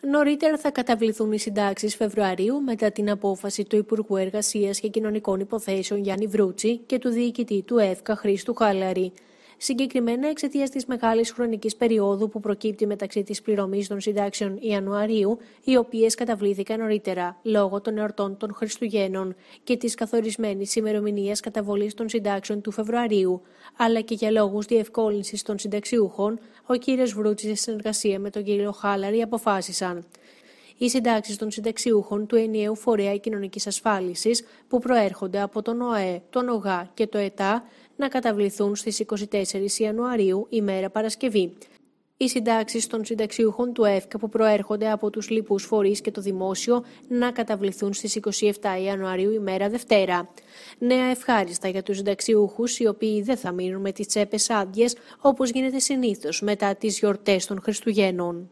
Νωρίτερα θα καταβληθούν οι συντάξεις Φεβρουαρίου μετά την απόφαση του Υπουργού Εργασίας και Κοινωνικών Υποθέσεων Γιάννη Βρούτση και του διοικητή του ΕΦΚΑ Χρήστου Χάλαρη συγκεκριμένα εξαιτίας της μεγάλης χρονικής περίοδου που προκύπτει μεταξύ της πληρωμής των συντάξεων Ιανουαρίου, οι οποίες καταβλήθηκαν νωρίτερα λόγω των εορτών των Χριστουγέννων και της καθορισμένης ημερομηνίας καταβολής των συντάξεων του Φεβρουαρίου, αλλά και για λόγους διευκόλυνσης των συνταξιούχων, ο κ. Βρούτση σε συνεργασία με τον κ. Χάλαρη αποφάσισαν οι συντάξεις των συνταξιούχων του ενιαίου φορέα κοινωνικής ασφάλισης που προέρχονται από τον ΟΑΕ, τον ΟΓΑ και το ΕΤΑ να καταβληθούν στις 24 Ιανουαρίου, ημέρα Παρασκευή. Οι συντάξεις των συνταξιούχων του ΕΦΚΑ που προέρχονται από τους λοιπούς φορείς και το δημόσιο να καταβληθούν στις 27 Ιανουαρίου, ημέρα Δευτέρα. Νέα ευχάριστα για τους συνταξιούχους, οι οποίοι δεν θα μείνουν με τις τσέπες άδειες όπως γίνεται συνήθως μετά τις γιορτές των Χριστουγέννων.